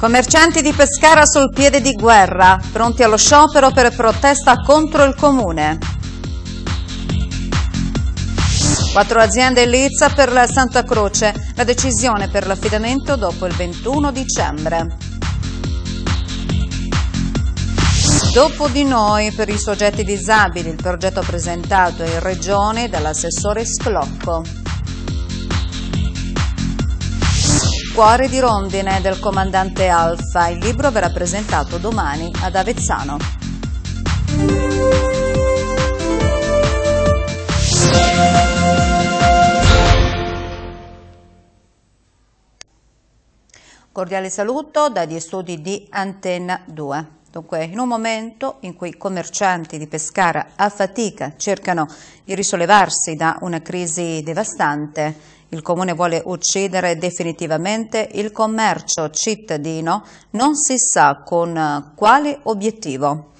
Commercianti di Pescara sul piede di guerra, pronti allo sciopero per protesta contro il comune. Quattro aziende lizza per la Santa Croce, la decisione per l'affidamento dopo il 21 dicembre. Dopo di noi, per i soggetti disabili, il progetto presentato in regione dall'assessore Sclocco. Cuore di rondine del comandante Alfa. Il libro verrà presentato domani ad Avezzano. Cordiale saluto dagli studi di Antenna 2. Dunque, in un momento in cui i commercianti di Pescara a fatica cercano di risollevarsi da una crisi devastante, il comune vuole uccidere definitivamente il commercio cittadino, non si sa con eh, quale obiettivo.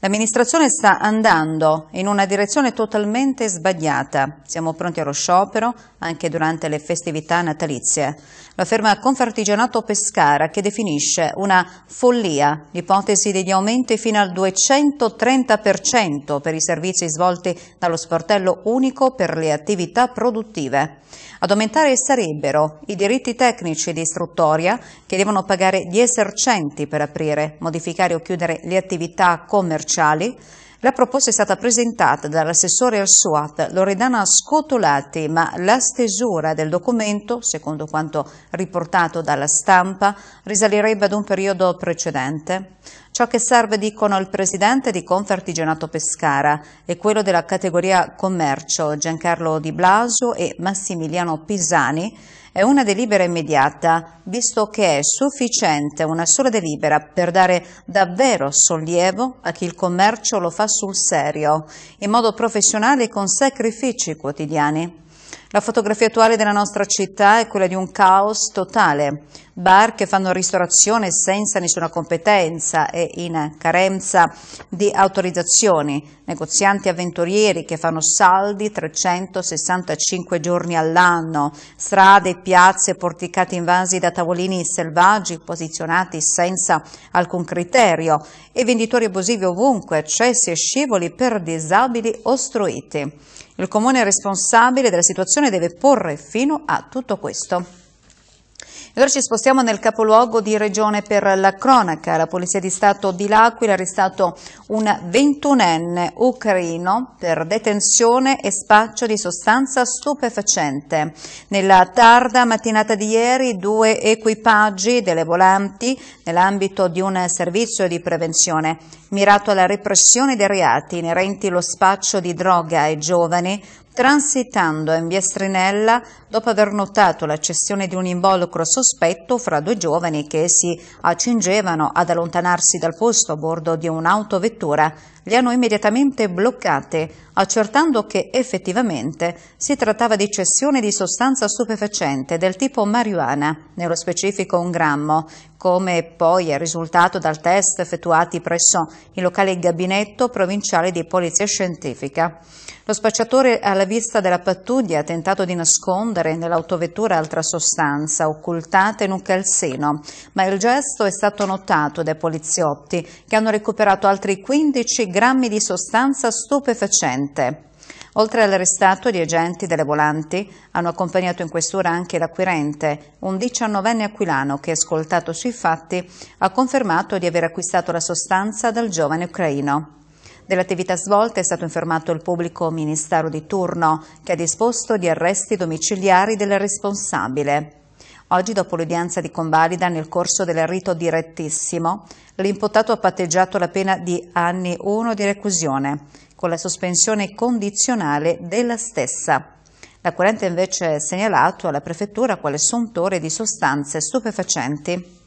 L'amministrazione sta andando in una direzione totalmente sbagliata. Siamo pronti allo sciopero anche durante le festività natalizie. Lo afferma Confartigianato Pescara che definisce una follia l'ipotesi degli aumenti fino al 230% per i servizi svolti dallo sportello unico per le attività produttive. Ad aumentare sarebbero i diritti tecnici di istruttoria che devono pagare gli esercenti per aprire, modificare o chiudere le attività commerciali, la proposta è stata presentata dall'assessore al SUAT Loredana Scotolati, ma la stesura del documento, secondo quanto riportato dalla stampa, risalirebbe ad un periodo precedente. Ciò che serve, dicono il presidente di Confartigianato Pescara, è quello della categoria commercio Giancarlo Di Blasio e Massimiliano Pisani, è una delibera immediata, visto che è sufficiente una sola delibera per dare davvero sollievo a chi il commercio lo fa sul serio, in modo professionale e con sacrifici quotidiani. La fotografia attuale della nostra città è quella di un caos totale. Bar che fanno ristorazione senza nessuna competenza e in carenza di autorizzazioni, negozianti avventurieri che fanno saldi 365 giorni all'anno, strade, piazze, porticati invasi da tavolini selvaggi posizionati senza alcun criterio e venditori abusivi ovunque, accessi e scivoli per disabili ostruiti. Il comune responsabile della situazione deve porre fino a tutto questo ora ci spostiamo nel capoluogo di regione per la cronaca. La Polizia di Stato di L'Aquila ha arrestato un 21enne ucraino per detenzione e spaccio di sostanza stupefacente. Nella tarda mattinata di ieri due equipaggi delle volanti nell'ambito di un servizio di prevenzione mirato alla repressione dei reati inerenti lo spaccio di droga ai giovani transitando in via Strinella dopo aver notato la cessione di un involucro sospetto fra due giovani che si accingevano ad allontanarsi dal posto a bordo di un'autovettura le hanno immediatamente bloccate, accertando che effettivamente si trattava di cessione di sostanza stupefacente del tipo marijuana, nello specifico un grammo, come poi è risultato dal test effettuati presso il locale gabinetto provinciale di polizia scientifica. Lo spacciatore alla vista della pattuglia ha tentato di nascondere nell'autovettura altra sostanza occultata in un calzino, ma il gesto è stato notato dai poliziotti che hanno recuperato altri 15 grammi grammi di sostanza stupefacente. Oltre all'arrestato, gli agenti delle volanti hanno accompagnato in questura anche l'acquirente, un diciannovenne aquilano che, ascoltato sui fatti, ha confermato di aver acquistato la sostanza dal giovane ucraino. Dell'attività svolta è stato informato il pubblico ministero di turno, che ha disposto gli arresti domiciliari del responsabile. Oggi, dopo l'udienza di convalida nel corso del rito direttissimo, l'imputato ha patteggiato la pena di anni 1 di reclusione, con la sospensione condizionale della stessa. L'acquirente invece è segnalato alla prefettura quale sontore di sostanze stupefacenti.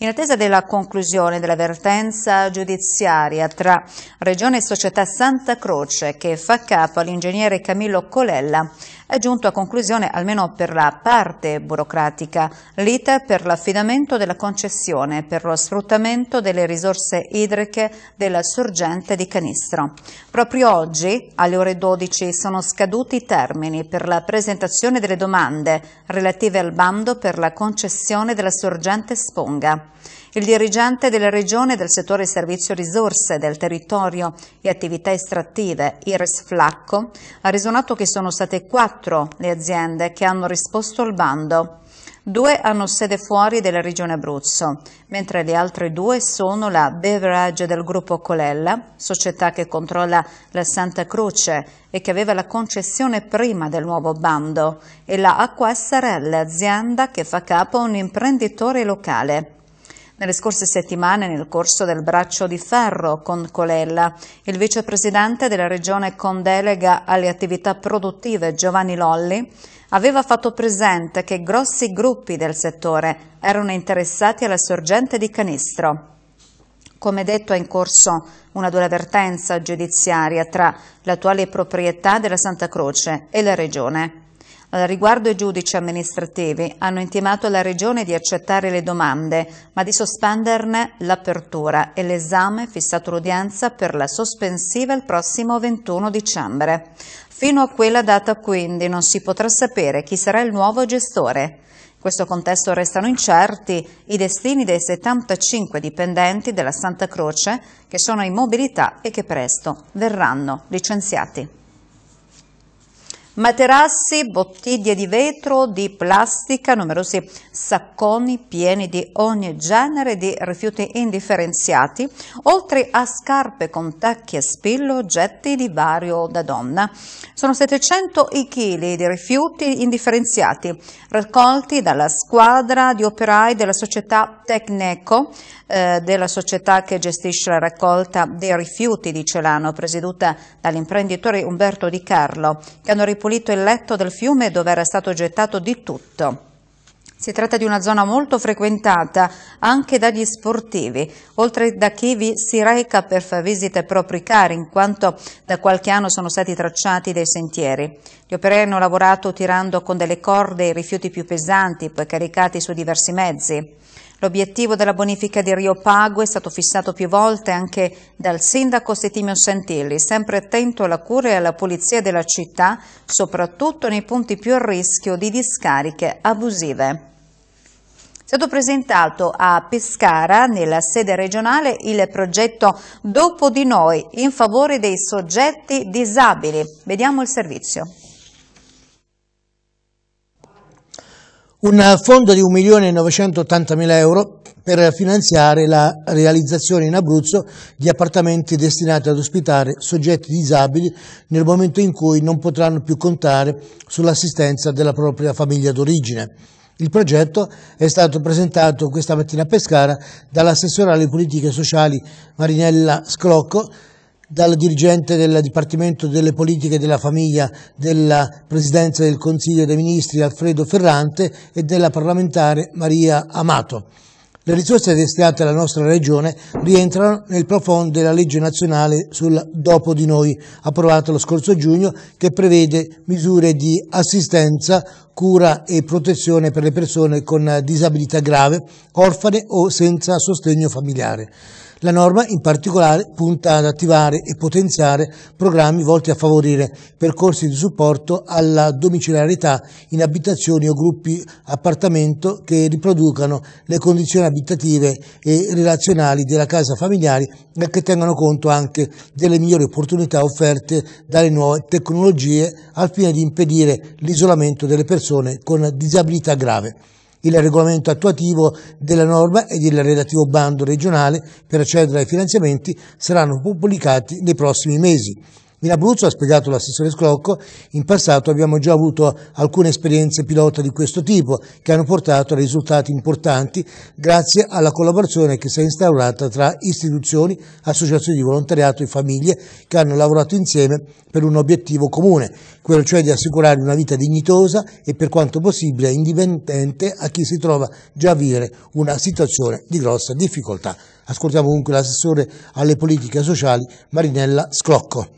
In attesa della conclusione della vertenza giudiziaria tra Regione e Società Santa Croce che fa capo all'ingegnere Camillo Colella, è giunto a conclusione, almeno per la parte burocratica, l'iter per l'affidamento della concessione per lo sfruttamento delle risorse idriche della sorgente di Canistro. Proprio oggi, alle ore 12, sono scaduti i termini per la presentazione delle domande relative al bando per la concessione della sorgente Sponga. Il dirigente della regione del settore servizio risorse del territorio e attività estrattive, Iris Flacco, ha risonato che sono state quattro le aziende che hanno risposto al bando. Due hanno sede fuori della regione Abruzzo, mentre le altre due sono la Beverage del gruppo Colella, società che controlla la Santa Croce e che aveva la concessione prima del nuovo bando, e la Acqua SRL, azienda che fa capo a un imprenditore locale. Nelle scorse settimane, nel corso del braccio di ferro con Colella, il vicepresidente della regione con delega alle attività produttive Giovanni Lolli aveva fatto presente che grossi gruppi del settore erano interessati alla sorgente di Canistro. Come detto è in corso una dura vertenza giudiziaria tra l'attuale proprietà della Santa Croce e la Regione. Al riguardo i giudici amministrativi hanno intimato alla Regione di accettare le domande, ma di sospenderne l'apertura e l'esame fissato l'udienza per la sospensiva il prossimo 21 dicembre. Fino a quella data quindi non si potrà sapere chi sarà il nuovo gestore. In questo contesto restano incerti i destini dei 75 dipendenti della Santa Croce che sono in mobilità e che presto verranno licenziati materassi, bottiglie di vetro, di plastica, numerosi sacconi pieni di ogni genere di rifiuti indifferenziati, oltre a scarpe con tacchi e spillo, oggetti di vario da donna. Sono 700 i chili di rifiuti indifferenziati raccolti dalla squadra di operai della società Tecneco, eh, della società che gestisce la raccolta dei rifiuti di Celano, presieduta dall'imprenditore Umberto Di Carlo, che hanno riportato ripulito il letto del fiume dove era stato gettato di tutto. Si tratta di una zona molto frequentata anche dagli sportivi, oltre da chi vi si reca per far visite ai propri cari, in quanto da qualche anno sono stati tracciati dei sentieri. Gli operai hanno lavorato tirando con delle corde i rifiuti più pesanti, poi caricati su diversi mezzi. L'obiettivo della bonifica di Rio Pago è stato fissato più volte anche dal sindaco Settimio Santilli, sempre attento alla cura e alla pulizia della città, soprattutto nei punti più a rischio di discariche abusive. È stato presentato a Pescara, nella sede regionale, il progetto Dopo di noi in favore dei soggetti disabili. Vediamo il servizio. un fondo di 1.980.000 euro per finanziare la realizzazione in Abruzzo di appartamenti destinati ad ospitare soggetti disabili nel momento in cui non potranno più contare sull'assistenza della propria famiglia d'origine. Il progetto è stato presentato questa mattina a Pescara dall'assessore alle politiche sociali Marinella Sclocco dal dirigente del Dipartimento delle Politiche della Famiglia della Presidenza del Consiglio dei Ministri Alfredo Ferrante e della parlamentare Maria Amato. Le risorse destinate alla nostra regione rientrano nel profondo della legge nazionale sul dopo di noi, approvata lo scorso giugno, che prevede misure di assistenza cura e protezione per le persone con disabilità grave, orfane o senza sostegno familiare. La norma in particolare punta ad attivare e potenziare programmi volti a favorire percorsi di supporto alla domiciliarità in abitazioni o gruppi appartamento che riproducano le condizioni abitative e relazionali della casa familiare e che tengano conto anche delle migliori opportunità offerte dalle nuove tecnologie al fine di impedire l'isolamento delle persone persone con disabilità grave. Il regolamento attuativo della norma ed il relativo bando regionale per accedere ai finanziamenti saranno pubblicati nei prossimi mesi. In Abruzzo, ha spiegato l'assessore Scrocco, in passato abbiamo già avuto alcune esperienze pilota di questo tipo che hanno portato a risultati importanti grazie alla collaborazione che si è instaurata tra istituzioni, associazioni di volontariato e famiglie che hanno lavorato insieme per un obiettivo comune, quello cioè di assicurare una vita dignitosa e per quanto possibile indipendente a chi si trova già a vivere una situazione di grossa difficoltà. Ascoltiamo comunque l'assessore alle politiche sociali Marinella Scrocco.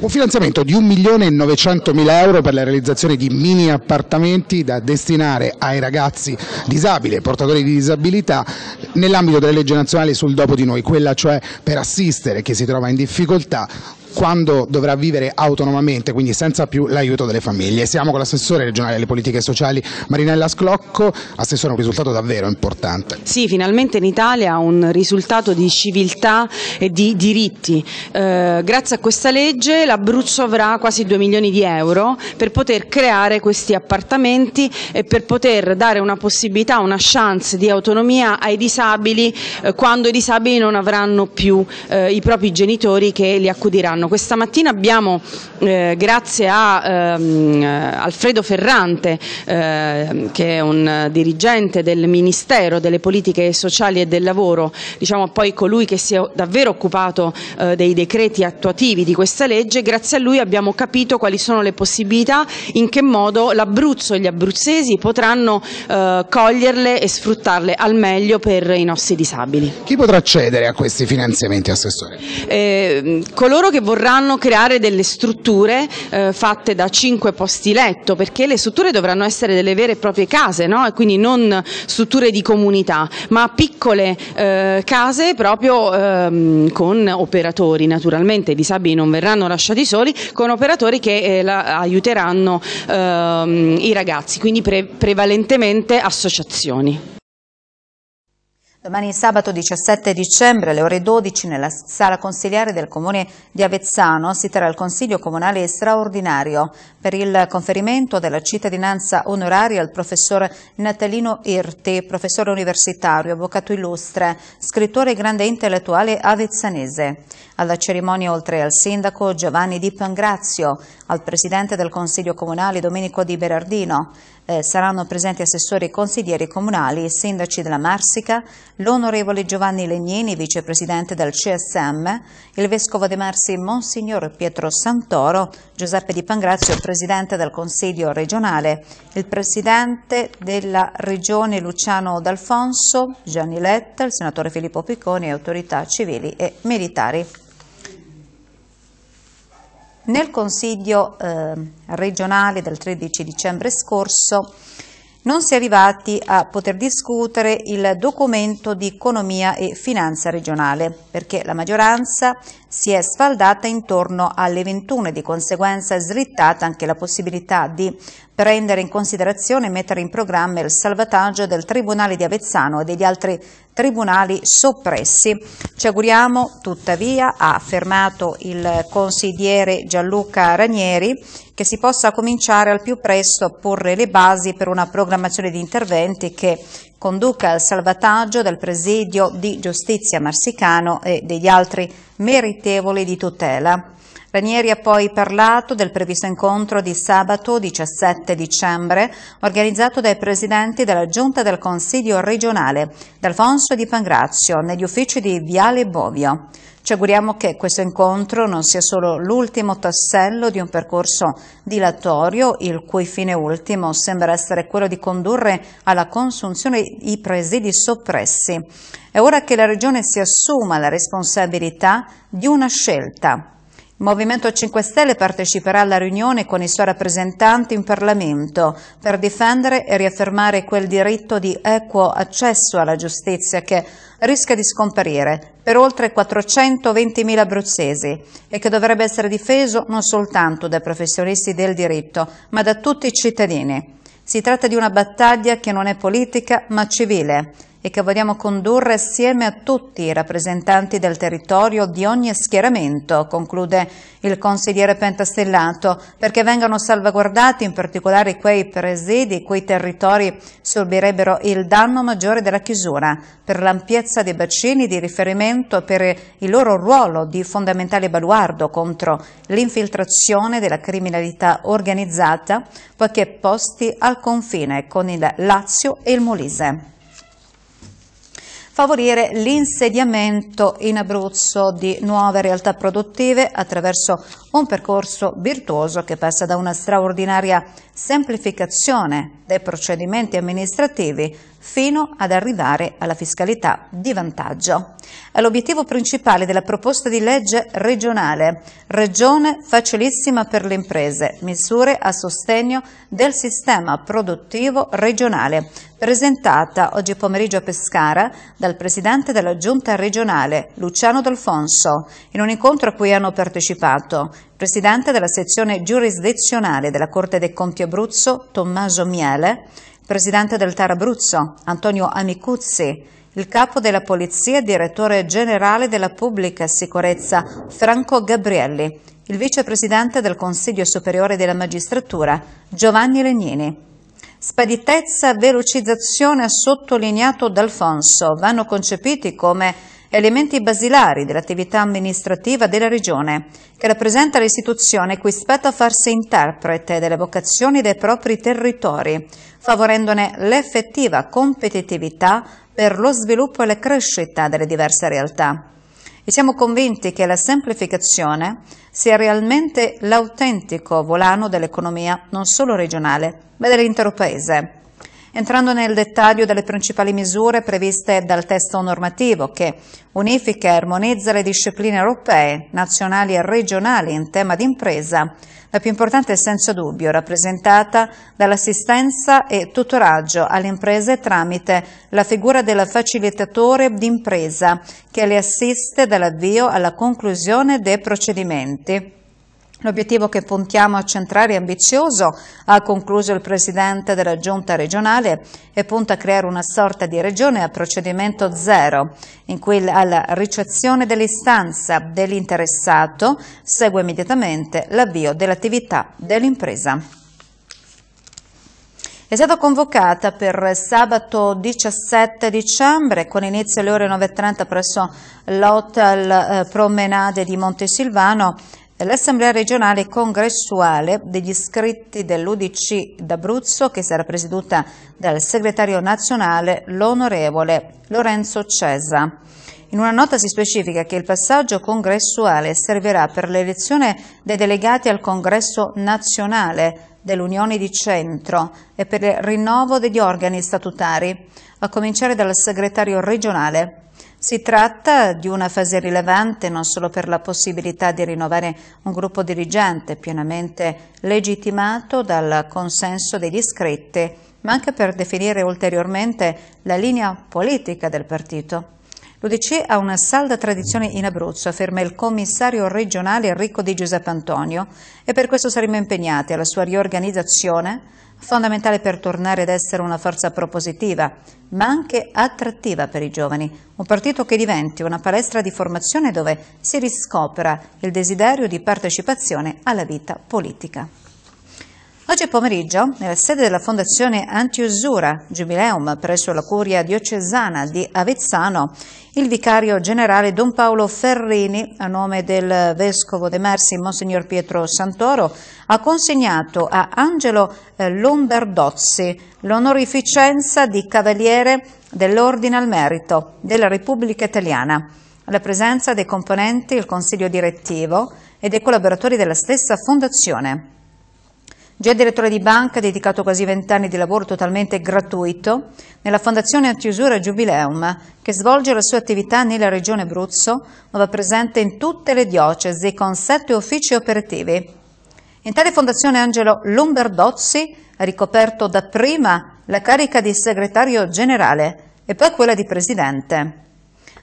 Un finanziamento di 1.900.000 euro per la realizzazione di mini appartamenti da destinare ai ragazzi disabili e portatori di disabilità nell'ambito della legge nazionale sul dopo di noi, quella cioè per assistere chi si trova in difficoltà quando dovrà vivere autonomamente, quindi senza più l'aiuto delle famiglie. Siamo con l'assessore regionale alle politiche sociali Marinella Sclocco, assessore un risultato davvero importante. Sì, finalmente in Italia un risultato di civiltà e di diritti. Eh, grazie a questa legge l'Abruzzo avrà quasi 2 milioni di euro per poter creare questi appartamenti e per poter dare una possibilità, una chance di autonomia ai disabili eh, quando i disabili non avranno più eh, i propri genitori che li accudiranno faranno. Questa mattina abbiamo, eh, grazie a ehm, eh, Alfredo Ferrante, eh, che è un dirigente del Ministero delle Politiche Sociali e del Lavoro, diciamo poi colui che si è davvero occupato eh, dei decreti attuativi di questa legge, grazie a lui abbiamo capito quali sono le possibilità, in che modo l'Abruzzo e gli abruzzesi potranno eh, coglierle e sfruttarle al meglio per i nostri disabili. Chi potrà accedere a questi finanziamenti, Assessore? Eh, coloro che vorranno creare delle strutture eh, fatte da cinque posti letto, perché le strutture dovranno essere delle vere e proprie case, no? e quindi non strutture di comunità, ma piccole eh, case proprio ehm, con operatori, naturalmente i disabili non verranno lasciati soli, con operatori che eh, la, aiuteranno ehm, i ragazzi, quindi pre prevalentemente associazioni. Domani sabato 17 dicembre alle ore 12 nella sala consigliare del comune di Avezzano si terrà il consiglio comunale straordinario per il conferimento della cittadinanza onoraria al professor Natalino Irti, professore universitario, avvocato illustre, scrittore e grande intellettuale avezzanese. Alla cerimonia oltre al sindaco Giovanni Di Pangrazio, al presidente del consiglio comunale Domenico Di Berardino, eh, saranno presenti assessori e consiglieri comunali e sindaci della Marsica, l'onorevole Giovanni Legnini, vicepresidente del CSM, il vescovo di Marsi Monsignor Pietro Santoro, Giuseppe Di Pangrazio, presidente del Consiglio regionale, il presidente della regione Luciano D'Alfonso, Gianni Letta, il senatore Filippo Picconi autorità civili e militari. Nel Consiglio eh, regionale del 13 dicembre scorso non si è arrivati a poter discutere il documento di economia e finanza regionale perché la maggioranza si è sfaldata intorno alle 21 e di conseguenza è slittata anche la possibilità di prendere in considerazione e mettere in programma il salvataggio del Tribunale di Avezzano e degli altri tribunali soppressi. Ci auguriamo, tuttavia, ha affermato il consigliere Gianluca Ranieri, che si possa cominciare al più presto a porre le basi per una programmazione di interventi che conduca al salvataggio del presidio di giustizia marsicano e degli altri meritevoli di tutela. Ranieri ha poi parlato del previsto incontro di sabato 17 dicembre organizzato dai presidenti della Giunta del Consiglio regionale, D'Alfonso di Pangrazio, negli uffici di Viale Bovio. Ci auguriamo che questo incontro non sia solo l'ultimo tassello di un percorso dilatorio, il cui fine ultimo sembra essere quello di condurre alla consunzione i presidi soppressi. È ora che la Regione si assuma la responsabilità di una scelta Movimento 5 Stelle parteciperà alla riunione con i suoi rappresentanti in Parlamento per difendere e riaffermare quel diritto di equo accesso alla giustizia che rischia di scomparire per oltre 420.000 abruzzesi e che dovrebbe essere difeso non soltanto dai professionisti del diritto ma da tutti i cittadini. Si tratta di una battaglia che non è politica ma civile e che vogliamo condurre assieme a tutti i rappresentanti del territorio di ogni schieramento, conclude il consigliere Pentastellato, perché vengano salvaguardati in particolare quei presidi, quei territori subirebbero il danno maggiore della chiusura, per l'ampiezza dei bacini di riferimento, per il loro ruolo di fondamentale baluardo contro l'infiltrazione della criminalità organizzata, poiché posti al confine con il Lazio e il Molise favorire l'insediamento in Abruzzo di nuove realtà produttive attraverso un percorso virtuoso che passa da una straordinaria semplificazione dai procedimenti amministrativi fino ad arrivare alla fiscalità di vantaggio. È l'obiettivo principale della proposta di legge regionale, regione facilissima per le imprese, misure a sostegno del sistema produttivo regionale, presentata oggi pomeriggio a Pescara dal Presidente della Giunta regionale, Luciano D'Alfonso, in un incontro a cui hanno partecipato Presidente della sezione giurisdizionale della Corte dei Conti Abruzzo, Tommaso Miele, Presidente del Tar Abruzzo, Antonio Amicuzzi, il Capo della Polizia e Direttore Generale della Pubblica Sicurezza, Franco Gabrielli, il Vicepresidente del Consiglio Superiore della Magistratura, Giovanni Legnini. Speditezza, velocizzazione, sottolineato D'Alfonso, vanno concepiti come elementi basilari dell'attività amministrativa della Regione, che rappresenta l'istituzione cui spetta farsi interprete delle vocazioni dei propri territori, favorendone l'effettiva competitività per lo sviluppo e la crescita delle diverse realtà. E siamo convinti che la semplificazione sia realmente l'autentico volano dell'economia non solo regionale, ma dell'intero Paese entrando nel dettaglio delle principali misure previste dal testo normativo che unifica e armonizza le discipline europee, nazionali e regionali in tema di impresa, la più importante è senza dubbio rappresentata dall'assistenza e tutoraggio alle imprese tramite la figura del facilitatore d'impresa che le assiste dall'avvio alla conclusione dei procedimenti L'obiettivo che puntiamo a centrare è ambizioso, ha concluso il presidente della giunta regionale, e punta a creare una sorta di regione a procedimento zero, in cui alla ricezione dell'istanza dell'interessato segue immediatamente l'avvio dell'attività dell'impresa. È stata convocata per sabato 17 dicembre con inizio alle ore 9.30 presso l'Hotel eh, Promenade di Montesilvano l'Assemblea regionale congressuale degli iscritti dell'Udc d'Abruzzo che sarà presieduta dal segretario nazionale l'onorevole Lorenzo Cesa. In una nota si specifica che il passaggio congressuale servirà per l'elezione dei delegati al congresso nazionale dell'Unione di Centro e per il rinnovo degli organi statutari, a cominciare dal segretario regionale si tratta di una fase rilevante non solo per la possibilità di rinnovare un gruppo dirigente pienamente legittimato dal consenso degli iscritti, ma anche per definire ulteriormente la linea politica del partito. L'UDC ha una salda tradizione in Abruzzo, afferma il commissario regionale Enrico Di Giuseppe Antonio, e per questo saremo impegnati alla sua riorganizzazione fondamentale per tornare ad essere una forza propositiva, ma anche attrattiva per i giovani, un partito che diventi una palestra di formazione dove si riscopra il desiderio di partecipazione alla vita politica. Oggi pomeriggio, nella sede della Fondazione Antiusura Giubileum presso la Curia Diocesana di Avezzano, il vicario generale Don Paolo Ferrini, a nome del vescovo De Marsi, Monsignor Pietro Santoro, ha consegnato a Angelo eh, Lombardozzi l'onorificenza di Cavaliere dell'Ordine al Merito della Repubblica Italiana, alla presenza dei componenti del Consiglio Direttivo e dei collaboratori della stessa Fondazione. Già direttore di banca, dedicato quasi vent'anni di lavoro totalmente gratuito nella Fondazione Antiusura Giubileum, che svolge la sua attività nella regione Abruzzo, ma va presente in tutte le diocesi con sette uffici operativi. In tale fondazione Angelo Lumberdozzi ha ricoperto dapprima la carica di segretario generale e poi quella di presidente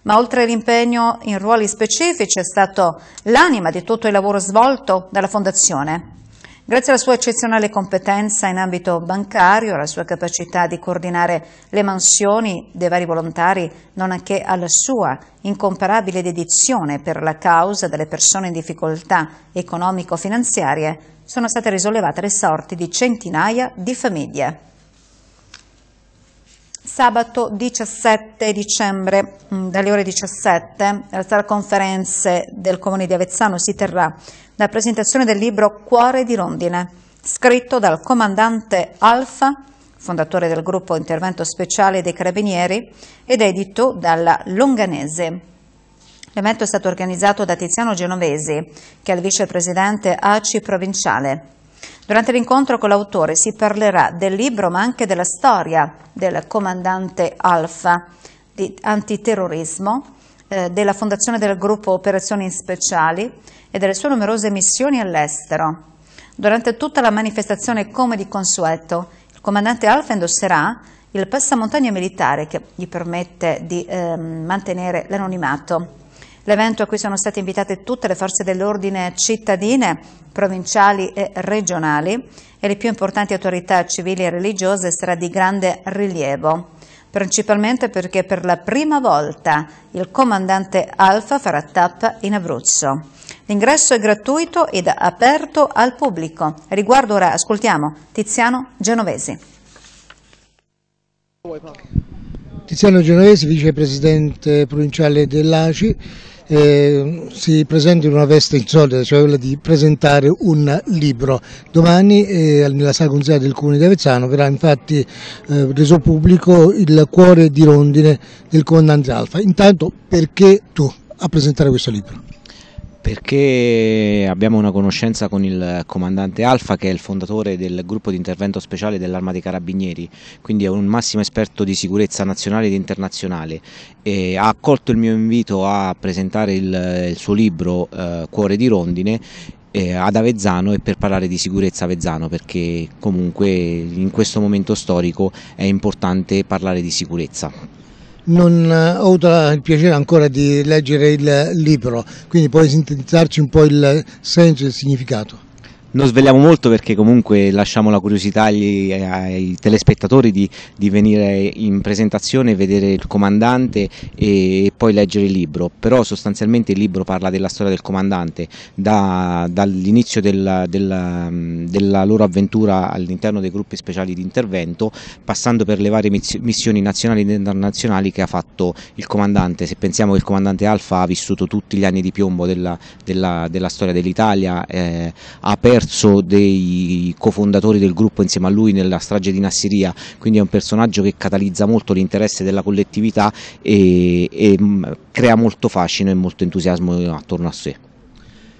ma oltre all'impegno in ruoli specifici è stato l'anima di tutto il lavoro svolto dalla Fondazione. Grazie alla sua eccezionale competenza in ambito bancario, alla sua capacità di coordinare le mansioni dei vari volontari, nonché alla sua incomparabile dedizione per la causa delle persone in difficoltà economico-finanziarie, sono state risollevate le sorti di centinaia di famiglie. Sabato 17 dicembre, mm, dalle ore 17, la sala conferenze del Comune di Avezzano si terrà la presentazione del libro Cuore di Rondine, scritto dal comandante Alfa, fondatore del gruppo Intervento Speciale dei Carabinieri, ed edito dalla Longanese. L'evento è stato organizzato da Tiziano Genovesi, che è il vicepresidente ACI provinciale. Durante l'incontro con l'autore si parlerà del libro ma anche della storia del comandante Alfa di antiterrorismo, eh, della fondazione del gruppo Operazioni Speciali e delle sue numerose missioni all'estero. Durante tutta la manifestazione, come di consueto, il comandante Alfa indosserà il passamontagna militare che gli permette di eh, mantenere l'anonimato. L'evento a cui sono state invitate tutte le forze dell'ordine cittadine, provinciali e regionali e le più importanti autorità civili e religiose sarà di grande rilievo principalmente perché per la prima volta il comandante Alfa farà tappa in Abruzzo. L'ingresso è gratuito ed aperto al pubblico. Riguardo ora ascoltiamo Tiziano Genovesi. Tiziano Genovesi, vicepresidente provinciale dell'ACI eh, si presenta in una veste insolita, cioè quella di presentare un libro. Domani eh, nella sala consigliera del Comune di Avezzano verrà infatti eh, reso pubblico il cuore di rondine del comandante Alfa. Intanto perché tu a presentare questo libro? perché abbiamo una conoscenza con il comandante Alfa che è il fondatore del gruppo di intervento speciale dell'Arma dei Carabinieri, quindi è un massimo esperto di sicurezza nazionale ed internazionale e ha accolto il mio invito a presentare il, il suo libro eh, Cuore di Rondine eh, ad Avezzano e per parlare di sicurezza Avezzano perché comunque in questo momento storico è importante parlare di sicurezza non eh, ho avuto il piacere ancora di leggere il libro, quindi puoi sintetizzarci un po' il senso e il significato non sveliamo molto perché comunque lasciamo la curiosità agli, ai telespettatori di, di, venire in presentazione, vedere il comandante e, e, poi leggere il libro, però sostanzialmente il libro parla della storia del comandante da, dall'inizio della, della, della loro avventura all'interno dei gruppi speciali di intervento, passando per le varie missioni nazionali ed internazionali che ha fatto il comandante, se pensiamo che il comandante Alfa ha vissuto tutti gli anni di piombo della, della storia dell'Italia, eh, ha aperto terzo dei cofondatori del gruppo insieme a lui nella strage di Nassiria, quindi è un personaggio che catalizza molto l'interesse della collettività e, e mm, crea molto fascino e molto entusiasmo attorno a sé.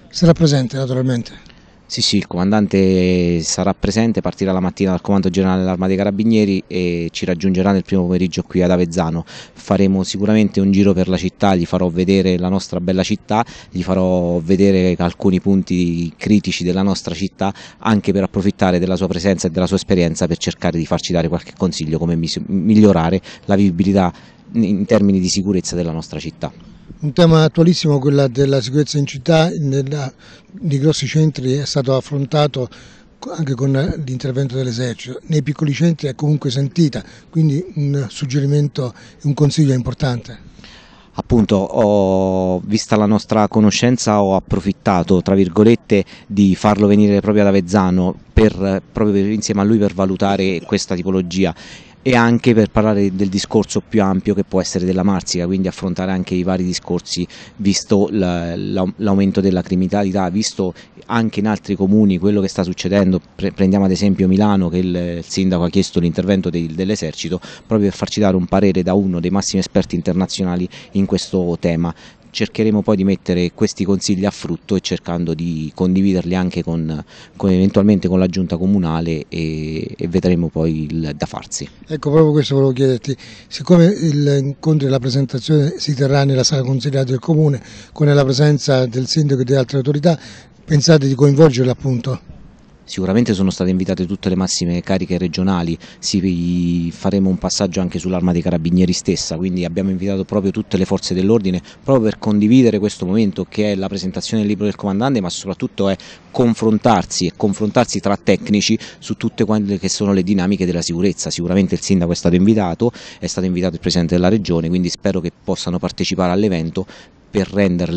Sarà presente naturalmente. Sì, sì, il comandante sarà presente, partirà la mattina dal Comando Generale dell'Arma dei Carabinieri e ci raggiungerà nel primo pomeriggio qui ad Avezzano. Faremo sicuramente un giro per la città, gli farò vedere la nostra bella città, gli farò vedere alcuni punti critici della nostra città, anche per approfittare della sua presenza e della sua esperienza per cercare di farci dare qualche consiglio come migliorare la vivibilità in termini di sicurezza della nostra città. Un tema attualissimo, quello della sicurezza in città, nella, nei grossi centri è stato affrontato anche con l'intervento dell'esercito, nei piccoli centri è comunque sentita, quindi un suggerimento, un consiglio è importante. Appunto, ho, vista la nostra conoscenza, ho approfittato, tra virgolette, di farlo venire proprio ad Avezzano, per, proprio insieme a lui per valutare questa tipologia e anche per parlare del discorso più ampio che può essere della Marsica, quindi affrontare anche i vari discorsi visto l'aumento della criminalità, visto anche in altri comuni quello che sta succedendo, prendiamo ad esempio Milano che il sindaco ha chiesto l'intervento dell'esercito proprio per farci dare un parere da uno dei massimi esperti internazionali in questo tema cercheremo poi di mettere questi consigli a frutto e cercando di condividerli anche con, con eventualmente con la giunta comunale e, e, vedremo poi il da farsi. Ecco proprio questo volevo chiederti, siccome l'incontro e la presentazione si terrà nella sala consigliata del comune con la presenza del sindaco e di altre autorità, pensate di coinvolgerla appunto? Sicuramente sono state invitate tutte le massime cariche regionali, si, faremo un passaggio anche sull'arma dei carabinieri stessa, quindi abbiamo invitato proprio tutte le forze dell'ordine proprio per condividere questo momento che è la presentazione del libro del comandante ma soprattutto è confrontarsi e confrontarsi tra tecnici su tutte quelle che sono le dinamiche della sicurezza. Sicuramente il sindaco è stato invitato, è stato invitato il presidente della regione, quindi spero che possano partecipare all'evento per rendere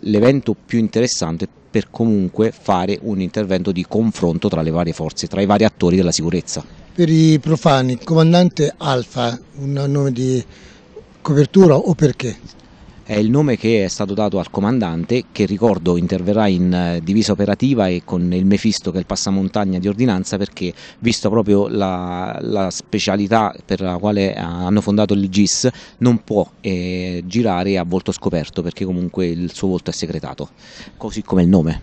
l'evento più interessante per comunque fare un intervento di confronto tra le varie forze, tra i vari attori della sicurezza. Per i profani, comandante Alfa, un nome di copertura o perché? è il nome che è stato dato al comandante che ricordo interverrà in eh, divisa operativa e con il Mefisto che è il passamontagna di ordinanza perché visto proprio la, la specialità per la quale hanno fondato il GIS non può eh, girare a volto scoperto perché comunque il suo volto è segretato così come il nome.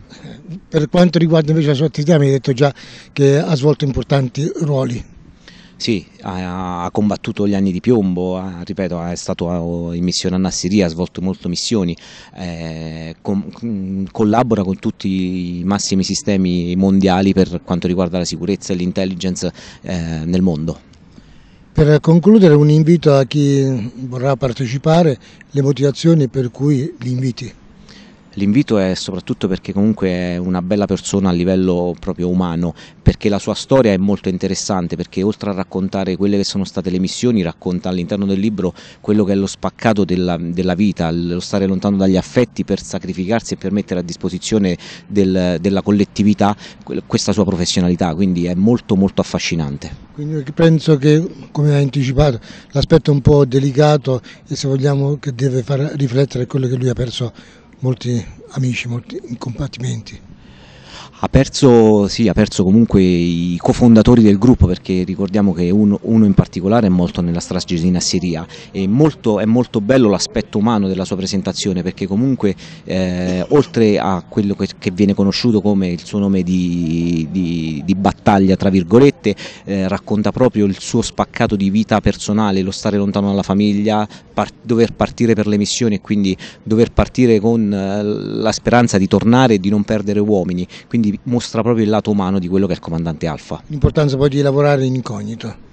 Per quanto riguarda invece la sua attività mi hai detto già che ha svolto importanti ruoli sì, ha, ha, combattuto gli anni di piombo, ha, ripeto, è stato eh, in missione a Nassiria, ha svolto molte missioni, eh, con, mm, collabora con tutti i massimi sistemi mondiali per quanto riguarda la sicurezza e l'intelligence eh, nel mondo. Per concludere un invito a chi vorrà partecipare, le motivazioni per cui li inviti. L'invito è soprattutto perché comunque è una bella persona a livello proprio umano, perché la sua storia è molto interessante, perché oltre a raccontare quelle che sono state le missioni, racconta all'interno del libro quello che è lo spaccato della, della vita, lo stare lontano dagli affetti per sacrificarsi e per mettere a disposizione del, della collettività questa sua professionalità, quindi è molto molto affascinante. Quindi penso che, come ha anticipato, l'aspetto è un po' delicato e se vogliamo che deve far riflettere quello che lui ha perso molti amici, molti compartimenti ha perso, sì, ha perso comunque i cofondatori del gruppo perché ricordiamo che uno, uno in particolare è molto nella strage in e molto, è molto bello l'aspetto umano della sua presentazione perché comunque eh, oltre a quello che, che, viene conosciuto come il suo nome di, di, di battaglia tra virgolette eh, racconta proprio il suo spaccato di vita personale, lo stare lontano dalla famiglia, par dover partire per le missioni e quindi dover partire con eh, la speranza di tornare e di non perdere uomini quindi mostra proprio il lato umano di quello che è il comandante Alfa. L'importanza poi di lavorare in incognito.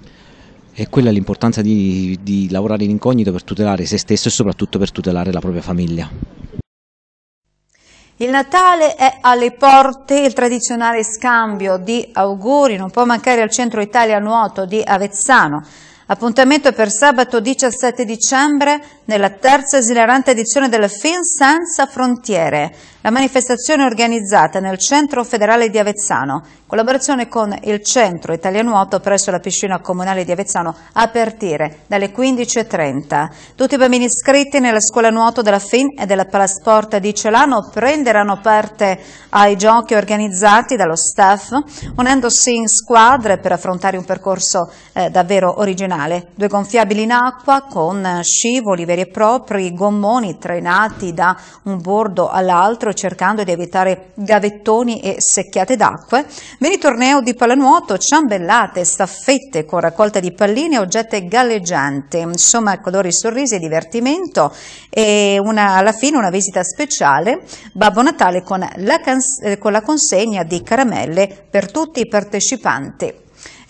E quella è l'importanza di, di lavorare in incognito per tutelare se stesso e soprattutto per tutelare la propria famiglia. Il Natale è alle porte, il tradizionale scambio di auguri non può mancare al Centro Italia Nuoto di Avezzano. Appuntamento per sabato 17 dicembre nella terza esilarante edizione del Film Senza Frontiere. La manifestazione è organizzata nel Centro Federale di Avezzano, in collaborazione con il Centro Italianuoto presso la piscina comunale di Avezzano, a partire dalle 15.30. Tutti i bambini iscritti nella scuola nuoto della FIN e della Palasport di Celano prenderanno parte ai giochi organizzati dallo staff, unendosi in squadre per affrontare un percorso eh, davvero originale canale, due gonfiabili in acqua con scivoli veri e propri, gommoni trainati da un bordo all'altro cercando di evitare gavettoni e secchiate d'acqua. mini torneo di pallanuoto, ciambellate, staffette con raccolta di palline e oggetti galleggianti, insomma colori, sorrisi e divertimento e una, alla fine una visita speciale, Babbo Natale con la, eh, con la consegna di caramelle per tutti i partecipanti.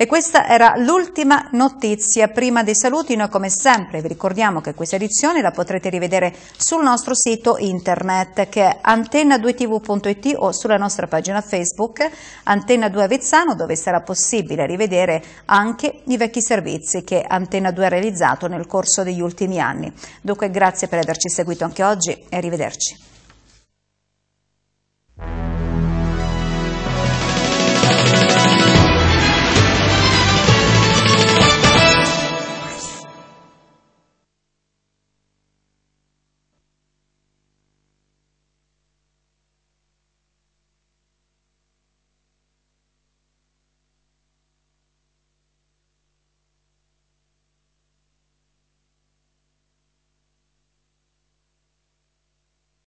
E questa era l'ultima notizia prima dei saluti. Noi come sempre vi ricordiamo che questa edizione la potrete rivedere sul nostro sito internet che è antenna2tv.it o sulla nostra pagina Facebook Antenna 2 Avezzano dove sarà possibile rivedere anche i vecchi servizi che Antenna 2 ha realizzato nel corso degli ultimi anni. Dunque grazie per averci seguito anche oggi e arrivederci.